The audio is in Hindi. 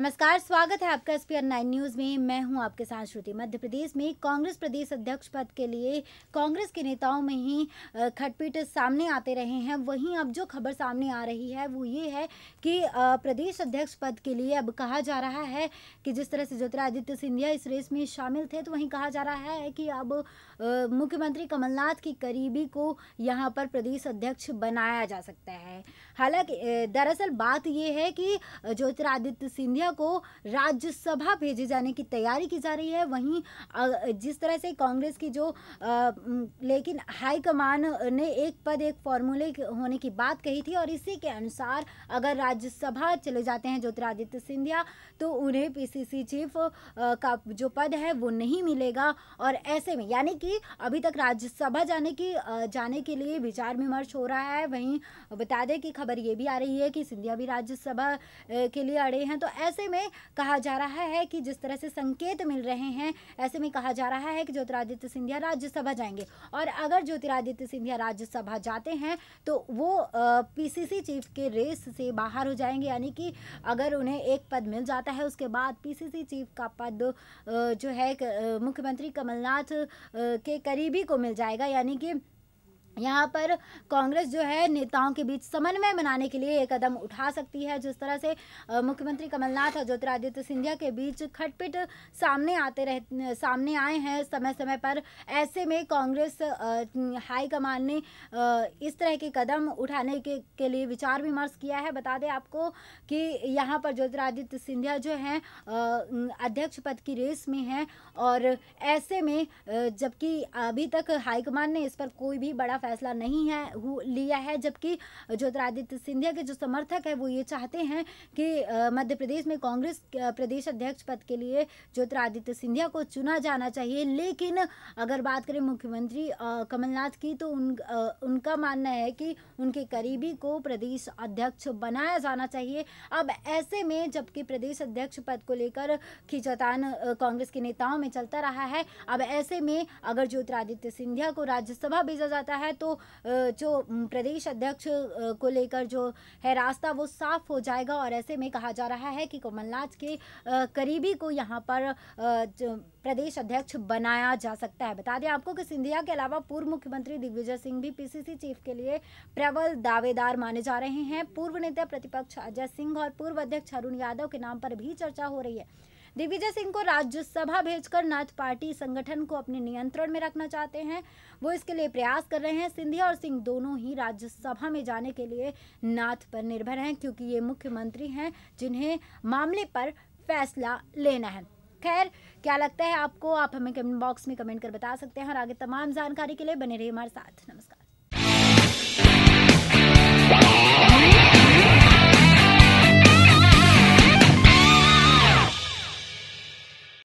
नमस्कार स्वागत है आपका एसपीआर नाइन न्यूज में मैं हूं आपके साथ श्रुति मध्य प्रदेश में कांग्रेस प्रदेश अध्यक्ष पद के लिए कांग्रेस के नेताओं में ही खटपीट सामने आते रहे हैं वहीं अब जो खबर सामने आ रही है वो ये है कि प्रदेश अध्यक्ष पद के लिए अब कहा जा रहा है कि जिस तरह से ज्योतिरादित्य सिंधिया इस रेस में शामिल थे तो वहीं कहा जा रहा है कि अब मुख्यमंत्री कमलनाथ की करीबी को यहाँ पर प्रदेश अध्यक्ष बनाया जा सकता है हालांकि दरअसल बात यह है कि ज्योतिरादित्य सिंधिया विधेयक को राज्यसभा भेजे जाने की तैयारी की जा रही है वहीं जिस तरह से कांग्रेस की जो लेकिन हाईकमान ने एक पद एक फॉर्मूले होने की बात कही थी और इसी के अनुसार अगर राज्यसभा चले जाते हैं ज्योतिरादित्य सिंधिया तो उन्हें पीसीसी चीफ का जो पद है वो नहीं मिलेगा और ऐसे में यानी कि अभी तक राज्यसभा जाने की जाने के लिए विचार विमर्श हो रहा है वहीं बता दें कि खबर ये भी आ रही है कि सिंधिया भी राज्यसभा के लिए अड़े हैं तो ऐसे ऐसे में कहा जा रहा है कि जिस तरह से संकेत मिल रहे हैं ऐसे में कहा जा रहा है कि ज्योतिरादित्य सिंधिया राज्यसभा जाएंगे और अगर ज्योतिरादित्य सिंधिया राज्यसभा जाते हैं तो वो पीसीसी चीफ के रेस से बाहर हो जाएंगे यानी कि अगर उन्हें एक पद मिल जाता है उसके बाद पीसीसी चीफ का पद जो है मुख्यमंत्री कमलनाथ के करीबी को मिल जाएगा यानी कि यहाँ पर कांग्रेस जो है नेताओं के बीच समन्वय बनाने के लिए एक कदम उठा सकती है जिस तरह से मुख्यमंत्री कमलनाथ और ज्योतिरादित्य सिंधिया के बीच खटपिट सामने आते रह सामने आए हैं समय समय पर ऐसे में कांग्रेस हाईकमान ने इस तरह के कदम उठाने के, के लिए विचार विमर्श किया है बता दें आपको कि यहाँ पर ज्योतिरादित्य सिंधिया जो हैं अध्यक्ष पद की रेस में हैं और ऐसे में जबकि अभी तक हाईकमान ने इस पर कोई भी बड़ा फैसला नहीं है लिया है जबकि ज्योतिरादित्य सिंधिया के जो समर्थक है वो ये चाहते हैं कि मध्य प्रदेश में कांग्रेस प्रदेश अध्यक्ष पद के लिए ज्योतिरादित्य सिंधिया को चुना जाना चाहिए लेकिन अगर बात करें मुख्यमंत्री कमलनाथ की तो उन उनका मानना है कि उनके करीबी को प्रदेश अध्यक्ष बनाया जाना चाहिए अब ऐसे में जबकि प्रदेश अध्यक्ष पद को लेकर खींचतान कांग्रेस के नेताओं में चलता रहा है अब ऐसे में अगर ज्योतिरादित्य सिंधिया को राज्यसभा भेजा जाता है तो जो प्रदेश अध्यक्ष को लेकर जो है रास्ता वो साफ हो जाएगा और ऐसे में कहा जा रहा है कि कमलनाथ के करीबी को यहाँ पर प्रदेश अध्यक्ष बनाया जा सकता है बता दें आपको कि सिंधिया के अलावा पूर्व मुख्यमंत्री दिग्विजय सिंह भी पीसीसी चीफ के लिए प्रबल दावेदार माने जा रहे हैं पूर्व नेता प्रतिपक्ष अजय सिंह और पूर्व अध्यक्ष अरुण यादव के नाम पर भी चर्चा हो रही है दिग्विजय सिंह को राज्यसभा भेजकर नाथ पार्टी संगठन को अपने नियंत्रण में रखना चाहते हैं वो इसके लिए प्रयास कर रहे हैं सिंधिया और सिंह दोनों ही राज्यसभा में जाने के लिए नाथ पर निर्भर हैं क्योंकि ये मुख्यमंत्री हैं जिन्हें मामले पर फैसला लेना है खैर क्या लगता है आपको आप हमें कमेंट बॉक्स में कमेंट कर बता सकते हैं और आगे तमाम जानकारी के लिए बने रहिए हमारे साथ नमस्कार